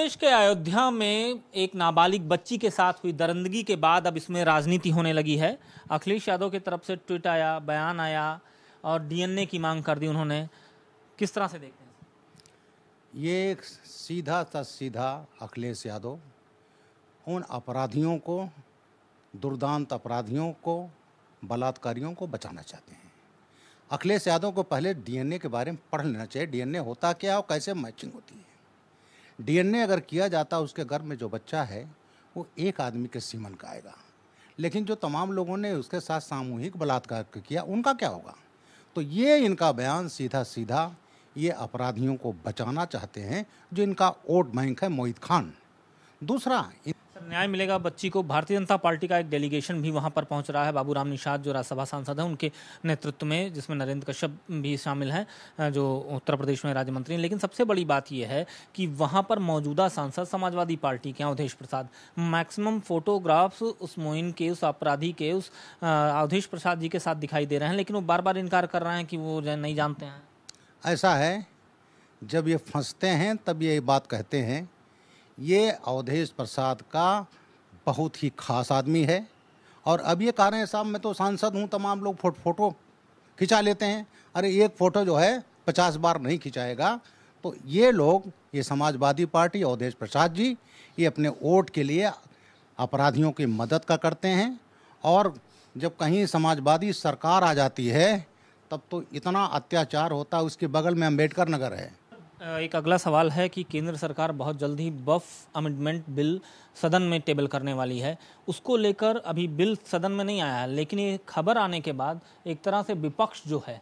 प्रदेश के अयोध्या में एक नाबालिग बच्ची के साथ हुई दरंदगी के बाद अब इसमें राजनीति होने लगी है अखिलेश यादव की तरफ से ट्वीट आया बयान आया और डीएनए की मांग कर दी उन्होंने किस तरह से देखते हैं ये एक सीधा सा सीधा अखिलेश यादव उन अपराधियों को दुर्दांत अपराधियों को बलात्कारियों को बचाना चाहते हैं अखिलेश यादव को पहले डीएनए के बारे में पढ़ लेना चाहिए डीएनए होता क्या और कैसे मैचिंग होती है डीएनए अगर किया जाता उसके गर्भ में जो बच्चा है वो एक आदमी के सीमन का आएगा लेकिन जो तमाम लोगों ने उसके साथ सामूहिक बलात्कार किया उनका क्या होगा तो ये इनका बयान सीधा सीधा ये अपराधियों को बचाना चाहते हैं जो इनका वोट बैंक है मोहित खान दूसरा न्याय मिलेगा बच्ची को भारतीय जनता पार्टी का एक डेलीगेशन भी वहां पर पहुंच रहा है बाबू राम निषाद जो राज्यसभा सांसद हैं उनके नेतृत्व में जिसमें नरेंद्र कश्यप भी शामिल हैं जो उत्तर प्रदेश में राज्य मंत्री हैं लेकिन सबसे बड़ी बात यह है कि वहां पर मौजूदा सांसद समाजवादी पार्टी के अवधेश प्रसाद मैक्सिमम फोटोग्राफ्स उस मोइन के उस अपराधी के उस अवधेश प्रसाद जी के साथ दिखाई दे रहे हैं लेकिन वो बार बार इनकार कर रहे हैं कि वो नहीं जानते हैं ऐसा है जब ये फंसते हैं तब ये बात कहते हैं ये अवधेश प्रसाद का बहुत ही खास आदमी है और अब ये कह रहे हैं साहब मैं तो सांसद हूँ तमाम लोग फोट फोटो खिंचा लेते हैं अरे एक फ़ोटो जो है पचास बार नहीं खिंचाएगा तो ये लोग ये समाजवादी पार्टी अवधेश प्रसाद जी ये अपने वोट के लिए अपराधियों की मदद का करते हैं और जब कहीं समाजवादी सरकार आ जाती है तब तो इतना अत्याचार होता है उसके बगल में अम्बेडकर नगर है एक अगला सवाल है कि केंद्र सरकार बहुत जल्दी बफ अमेंडमेंट बिल सदन में टेबल करने वाली है उसको लेकर अभी बिल सदन में नहीं आया है लेकिन ये खबर आने के बाद एक तरह से विपक्ष जो है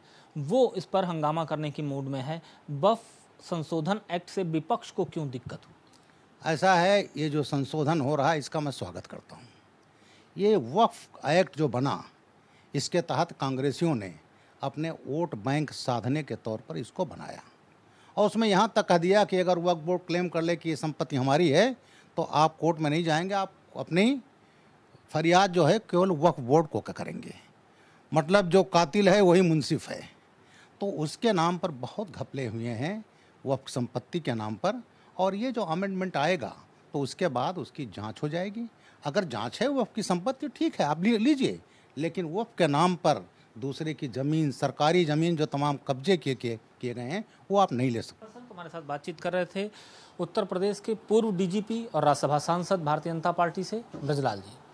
वो इस पर हंगामा करने की मूड में है बफ संशोधन एक्ट से विपक्ष को क्यों दिक्कत हो ऐसा है ये जो संशोधन हो रहा है इसका मैं स्वागत करता हूँ ये वफ एक्ट जो बना इसके तहत कांग्रेसियों ने अपने वोट बैंक साधने के तौर पर इसको बनाया और उसमें यहाँ तक कह दिया कि अगर वक्फ बोर्ड क्लेम कर ले कि ये संपत्ति हमारी है तो आप कोर्ट में नहीं जाएंगे आप अपनी फरियाद जो है केवल वक्फ बोर्ड को करेंगे मतलब जो कातिल है वही मुनसिफ है तो उसके नाम पर बहुत घपले हुए हैं वक्फ संपत्ति के नाम पर और ये जो अमेंडमेंट आएगा तो उसके बाद उसकी जांच हो जाएगी अगर जांच है वफ़ की संपत्ति ठीक है आप लीजिए लेकिन वफ़ के नाम पर दूसरे की ज़मीन सरकारी ज़मीन जो तमाम कब्जे किए किए किए गए हैं वो आप नहीं ले सकते हमारे साथ बातचीत कर रहे थे उत्तर प्रदेश के पूर्व डीजीपी और राज्यसभा सांसद भारतीय जनता पार्टी से ब्रजलाल जी